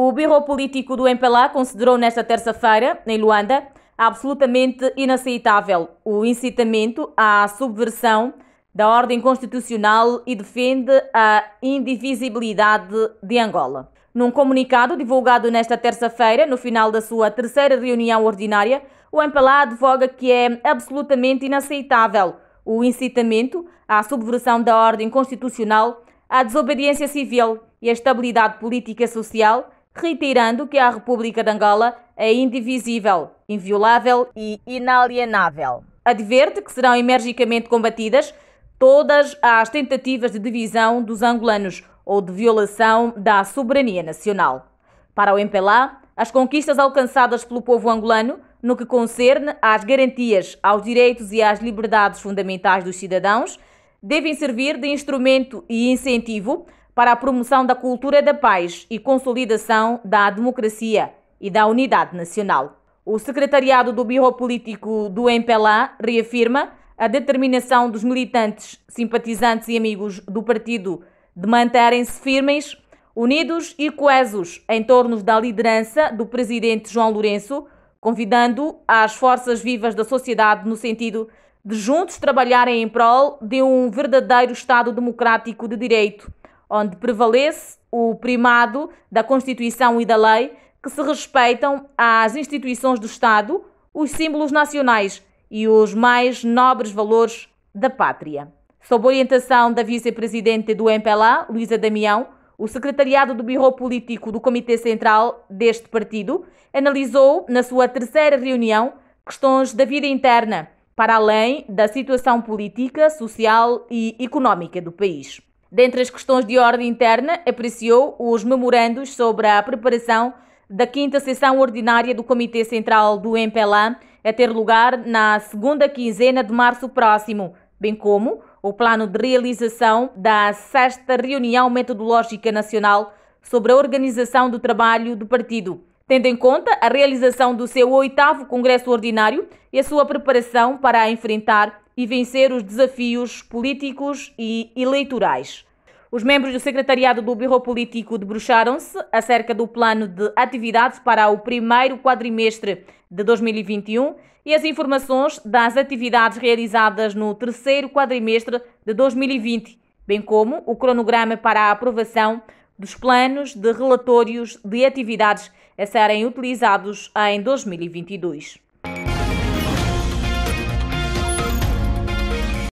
O Birro Político do MPLA considerou nesta terça-feira, em Luanda, absolutamente inaceitável o incitamento à subversão da ordem constitucional e defende a indivisibilidade de Angola. Num comunicado divulgado nesta terça-feira, no final da sua terceira reunião ordinária, o MPLA advoga que é absolutamente inaceitável o incitamento à subversão da ordem constitucional, à desobediência civil e à estabilidade política e social reiterando que a República de Angola é indivisível, inviolável e inalienável. Adverte que serão energicamente combatidas todas as tentativas de divisão dos angolanos ou de violação da soberania nacional. Para o MPLA, as conquistas alcançadas pelo povo angolano no que concerne às garantias aos direitos e às liberdades fundamentais dos cidadãos devem servir de instrumento e incentivo para a promoção da cultura da paz e consolidação da democracia e da unidade nacional. O secretariado do Biro Político do MPLA reafirma a determinação dos militantes, simpatizantes e amigos do partido de manterem-se firmes, unidos e coesos em torno da liderança do presidente João Lourenço, convidando as forças vivas da sociedade no sentido de juntos trabalharem em prol de um verdadeiro Estado democrático de direito onde prevalece o primado da Constituição e da lei, que se respeitam às instituições do Estado, os símbolos nacionais e os mais nobres valores da pátria. Sob orientação da vice-presidente do MPLA, Luísa Damião, o secretariado do Birro Político do Comitê Central deste partido analisou, na sua terceira reunião, questões da vida interna, para além da situação política, social e económica do país. Dentre as questões de ordem interna, apreciou os memorandos sobre a preparação da 5 Sessão Ordinária do Comitê Central do MPLA, a ter lugar na segunda quinzena de março próximo, bem como o plano de realização da sexta reunião metodológica nacional sobre a organização do trabalho do partido, tendo em conta a realização do seu oitavo congresso ordinário e a sua preparação para enfrentar e vencer os desafios políticos e eleitorais. Os membros do secretariado do Biro Político debruxaram-se acerca do plano de atividades para o primeiro quadrimestre de 2021 e as informações das atividades realizadas no terceiro quadrimestre de 2020, bem como o cronograma para a aprovação dos planos de relatórios de atividades a serem utilizados em 2022.